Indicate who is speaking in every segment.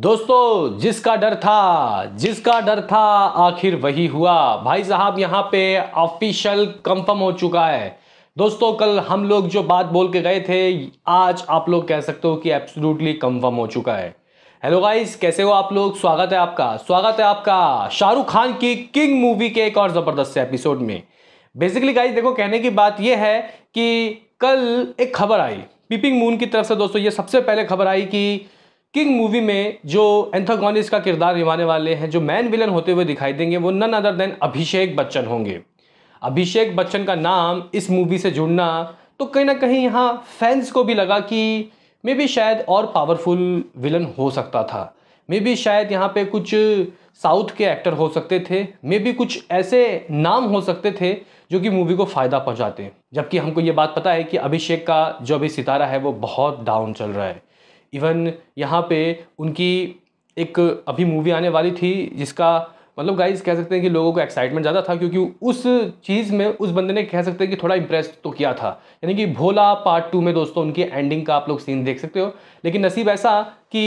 Speaker 1: दोस्तों जिसका डर था जिसका डर था आखिर वही हुआ भाई साहब यहाँ पे ऑफिशियल कंफर्म हो चुका है दोस्तों कल हम लोग जो बात बोल के गए थे आज आप लोग कह सकते हो कि एब्सोल्युटली कंफर्म हो चुका है हेलो गाइस कैसे हो आप लोग स्वागत है आपका स्वागत है आपका शाहरुख खान की किंग मूवी के एक और ज़बरदस्त एपिसोड में बेसिकली गाइस देखो कहने की बात यह है कि कल एक खबर आई पीपिंग मून की तरफ से दोस्तों ये सबसे पहले खबर आई कि किंग मूवी में जो एंथोगिस का किरदार निभाने वाले हैं जो मैन विलन होते हुए दिखाई देंगे वो none other than Abhishek Bachchan होंगे अभिषेक बच्चन का नाम इस मूवी से जुड़ना तो कहीं ना कहीं यहाँ फैंस को भी लगा कि मे बी शायद और पावरफुल विलन हो सकता था मे बी शायद यहाँ पे कुछ साउथ के एक्टर हो सकते थे मे बी कुछ ऐसे नाम हो सकते थे जो कि मूवी को फ़ायदा पहुँचाते जबकि हमको ये बात पता है कि अभिषेक का जो अभी सितारा है वो बहुत डाउन चल रहा है इवन यहाँ पे उनकी एक अभी मूवी आने वाली थी जिसका मतलब गाइज कह सकते हैं कि लोगों को एक्साइटमेंट ज़्यादा था क्योंकि उस चीज़ में उस बंदे ने कह सकते हैं कि थोड़ा इंप्रेस तो किया था यानी कि भोला पार्ट टू में दोस्तों उनकी एंडिंग का आप लोग सीन देख सकते हो लेकिन नसीब ऐसा कि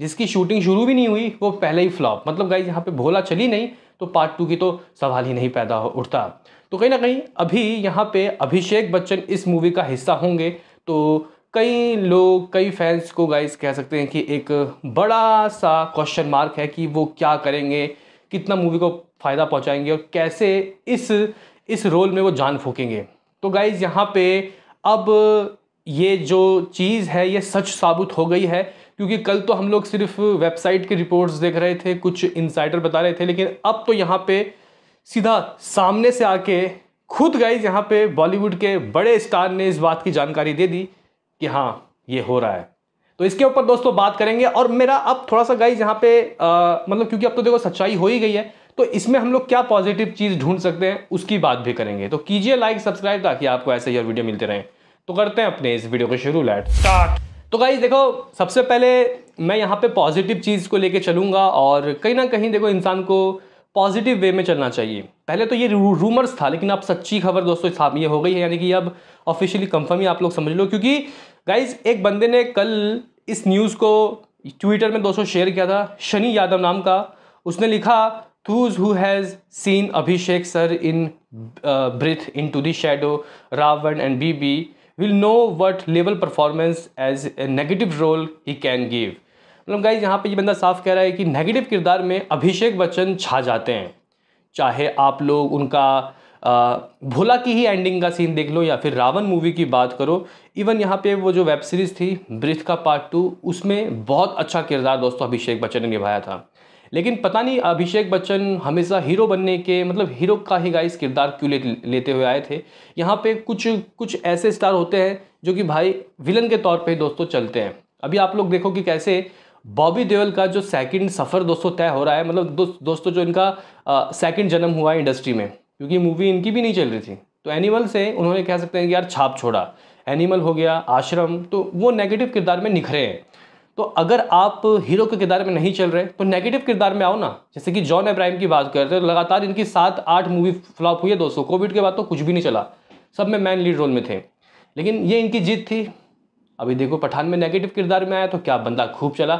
Speaker 1: जिसकी शूटिंग शुरू भी नहीं हुई वो पहले ही फ्लॉप मतलब गाइज यहाँ पर भोला चली नहीं तो पार्ट टू की तो सवाल ही नहीं पैदा हो उठता तो कहीं ना कहीं अभी यहाँ पर अभिषेक बच्चन इस मूवी का हिस्सा होंगे तो कई लोग कई फैंस को गाइस कह सकते हैं कि एक बड़ा सा क्वेश्चन मार्क है कि वो क्या करेंगे कितना मूवी को फ़ायदा पहुंचाएंगे और कैसे इस इस रोल में वो जान फूकेंगे तो गाइज़ यहाँ पे अब ये जो चीज़ है ये सच साबित हो गई है क्योंकि कल तो हम लोग सिर्फ वेबसाइट के रिपोर्ट्स देख रहे थे कुछ इंसाइडर बता रहे थे लेकिन अब तो यहाँ पे सीधा सामने से आके खुद गाइज यहाँ पे बॉलीवुड के बड़े स्टार ने इस बात की जानकारी दे दी कि हाँ ये हो रहा है तो इसके ऊपर दोस्तों बात करेंगे और मेरा अब थोड़ा सा गाइज यहाँ पे आ, मतलब क्योंकि अब तो देखो सच्चाई हो ही गई है तो इसमें हम लोग क्या पॉजिटिव चीज़ ढूंढ सकते हैं उसकी बात भी करेंगे तो कीजिए लाइक सब्सक्राइब ताकि आपको ऐसे ही और वीडियो मिलते रहें तो करते हैं अपने इस वीडियो को शुरू लाइट स्टार्ट तो गाइज देखो सबसे पहले मैं यहाँ पे पॉजिटिव चीज़ को लेके चलूंगा और कहीं ना कहीं देखो इंसान को पॉजिटिव वे में चलना चाहिए पहले तो ये रू, रूमर्स था लेकिन अब सच्ची खबर दोस्तों ये हो गई है यानी कि अब ऑफिशियली कंफर्म ही आप लोग समझ लो क्योंकि गाइज एक बंदे ने कल इस न्यूज़ को ट्विटर में दोस्तों शेयर किया था शनि यादव नाम का उसने लिखा those who seen Abhishek sir in Breathe in to into shadow Ravan and B B will know what level performance as a negative role he can give मतलब गाइज यहाँ पे ये बंदा साफ कह रहा है कि नेगेटिव किरदार में अभिषेक बच्चन छा जाते हैं चाहे आप लोग उनका भोला की ही एंडिंग का सीन देख लो या फिर रावण मूवी की बात करो इवन यहाँ पे वो जो वेब सीरीज़ थी ब्रिथ का पार्ट टू उसमें बहुत अच्छा किरदार दोस्तों अभिषेक बच्चन ने निभाया था लेकिन पता नहीं अभिषेक बच्चन हमेशा हीरो बनने के मतलब हीरो का ही गाइस किरदार क्यों ले, लेते हुए आए थे यहाँ पे कुछ कुछ ऐसे स्टार होते हैं जो कि भाई विलन के तौर पे दोस्तों चलते हैं अभी आप लोग देखो कि कैसे बॉबी देवल का जो सेकंड सफ़र दोस्तों तय हो रहा है मतलब दो, दोस्तों जो इनका सेकंड जन्म हुआ है इंडस्ट्री में क्योंकि मूवी इनकी भी नहीं चल रही थी तो एनिमल से उन्होंने कह सकते हैं कि यार छाप छोड़ा एनिमल हो गया आश्रम तो वो नेगेटिव किरदार में निखरे हैं तो अगर आप हीरो के किरदार में नहीं चल रहे तो नेगेटिव किरदार में आओ ना जैसे कि जॉन एब्राहिम की बात करते हैं तो लगातार इनकी सात आठ मूवी फ्लॉप हुई है दोस्तों कोविड के बाद तो कुछ भी नहीं चला सब में मैन लीड रोल में थे लेकिन ये इनकी जीत थी अभी देखो पठान में नेगेटिव किरदार में आया तो क्या बंदा खूब चला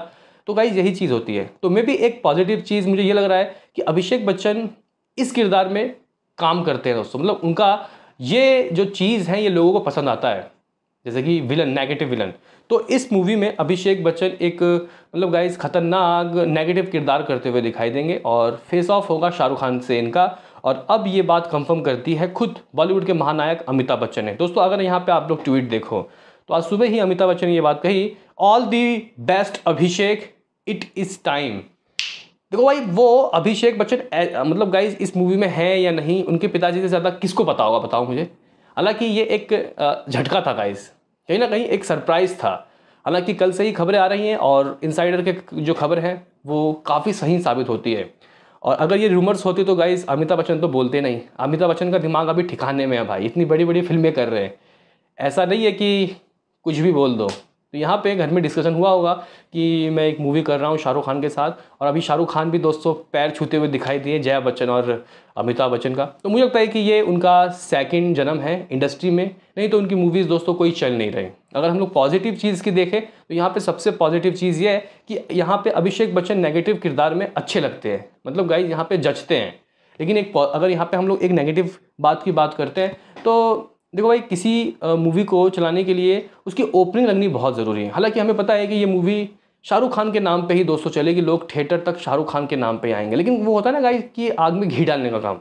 Speaker 1: तो गाइज यही चीज़ होती है तो मे भी एक पॉजिटिव चीज़ मुझे ये लग रहा है कि अभिषेक बच्चन इस किरदार में काम करते हैं दोस्तों मतलब उनका ये जो चीज़ है ये लोगों को पसंद आता है जैसे कि विलन नेगेटिव विलन तो इस मूवी में अभिषेक बच्चन एक मतलब गाइस खतरनाक नेगेटिव किरदार करते हुए दिखाई देंगे और फेस ऑफ होगा शाहरुख खान से इनका और अब ये बात कंफर्म करती है खुद बॉलीवुड के महानायक अमिताभ बच्चन ने दोस्तों अगर यहाँ पे आप लोग ट्वीट देखो तो आज सुबह ही अमिताभ बच्चन ने ये बात कही all the best Abhishek it is time देखो भाई वो अभिषेक बच्चन मतलब गाइज इस मूवी में है या नहीं उनके पिताजी से ज़्यादा किसको पता होगा बताओ मुझे हालांकि ये एक झटका था गाइज कहीं ना कहीं एक सरप्राइज़ था हालांकि कल से ही खबरें आ रही हैं और इनसाइडर के जो खबर है वो काफ़ी सही साबित होती है और अगर ये रूमर्स होते तो गाइज अमिताभ बच्चन तो बोलते नहीं अमिताभ बच्चन का दिमाग अभी ठिकाने में है भाई इतनी बड़ी बड़ी फिल्में कर रहे हैं ऐसा नहीं है कि कुछ भी बोल दो तो यहाँ पे घर में डिस्कशन हुआ होगा कि मैं एक मूवी कर रहा हूँ शाहरुख खान के साथ और अभी शाहरुख खान भी दोस्तों पैर छूते हुए दिखाई दिए जया बच्चन और अमिताभ बच्चन का तो मुझे लगता है कि ये उनका सेकंड जन्म है इंडस्ट्री में नहीं तो उनकी मूवीज़ दोस्तों कोई चल नहीं रही अगर हम लोग पॉजिटिव चीज़ की देखें तो यहाँ पर सबसे पॉजिटिव चीज़ ये है कि यहाँ पर अभिषेक बच्चन नेगेटिव किरदार में अच्छे लगते हैं मतलब गाइज यहाँ पर जचते हैं लेकिन एक अगर यहाँ पे हम लोग एक नेगेटिव बात की बात करते हैं तो देखो भाई किसी मूवी को चलाने के लिए उसकी ओपनिंग लगनी बहुत ज़रूरी है हालांकि हमें पता है कि ये मूवी शाहरुख खान के नाम पे ही दोस्तों चलेगी लोग थिएटर तक शाहरुख खान के नाम पे आएंगे लेकिन वो होता है ना गाई कि आग में घी डालने का काम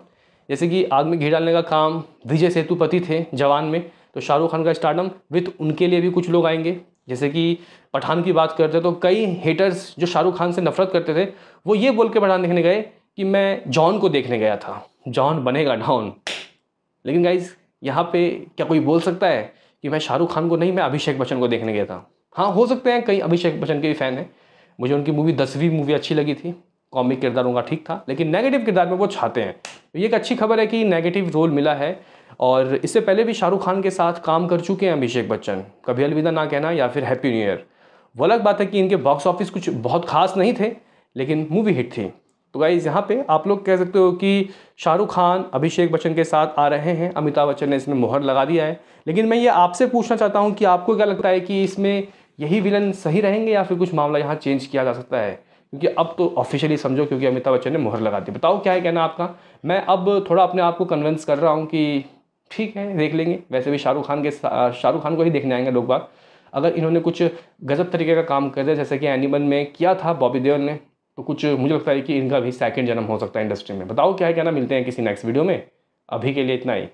Speaker 1: जैसे कि आग में घी डालने का काम विजय सेतुपति थे जवान में तो शाहरुख खान का स्टार्डम विथ उनके लिए भी कुछ लोग आएंगे जैसे कि पठान की बात करते तो कई हेटर्स जो शाहरुख खान से नफरत करते थे वो ये बोल के पठान देखने गए कि मैं जॉन को देखने गया था जॉन बनेगा डॉन लेकिन गाइज यहाँ पे क्या कोई बोल सकता है कि मैं शाहरुख खान को नहीं मैं अभिषेक बच्चन को देखने गया था हाँ हो सकते हैं कई अभिषेक बच्चन के भी फ़ैन हैं मुझे उनकी मूवी दसवीं मूवी अच्छी लगी थी कॉमिक किरदार उनका ठीक था लेकिन नेगेटिव किरदार में वो छाते हैं तो ये एक अच्छी खबर है कि नेगेटिव रोल मिला है और इससे पहले भी शाहरुख खान के साथ काम कर चुके हैं अभिषेक बच्चन कभी अलविदा ना कहना या फिर हैप्पी न्यू ईयर वो अलग बात है कि इनके बॉक्स ऑफिस कुछ बहुत खास नहीं थे लेकिन मूवी हिट थी तो गाइज यहाँ पे आप लोग कह सकते हो कि शाहरुख खान अभिषेक बच्चन के साथ आ रहे हैं अमिताभ बच्चन ने इसमें मोहर लगा दिया है लेकिन मैं ये आपसे पूछना चाहता हूँ कि आपको क्या लगता है कि इसमें यही विलन सही रहेंगे या फिर कुछ मामला यहाँ चेंज किया जा सकता है क्योंकि अब तो ऑफिशियली समझो क्योंकि अमिताभ बच्चन ने मोहर लगा दी बताओ क्या है कहना आपका मैं अब थोड़ा अपने आप को कन्विंस कर रहा हूँ कि ठीक है देख लेंगे वैसे भी शाहरुख खान के शाहरुख खान को ही देखने आएंगे लोग बाग अगर इन्होंने कुछ गजब तरीके का काम कर दिया जैसे कि एनिमल में किया था बॉबी देओल ने तो कुछ मुझे लगता है कि इनका भी सेकंड जन्म हो सकता है इंडस्ट्री में बताओ क्या है ना मिलते हैं किसी नेक्स्ट वीडियो में अभी के लिए इतना ही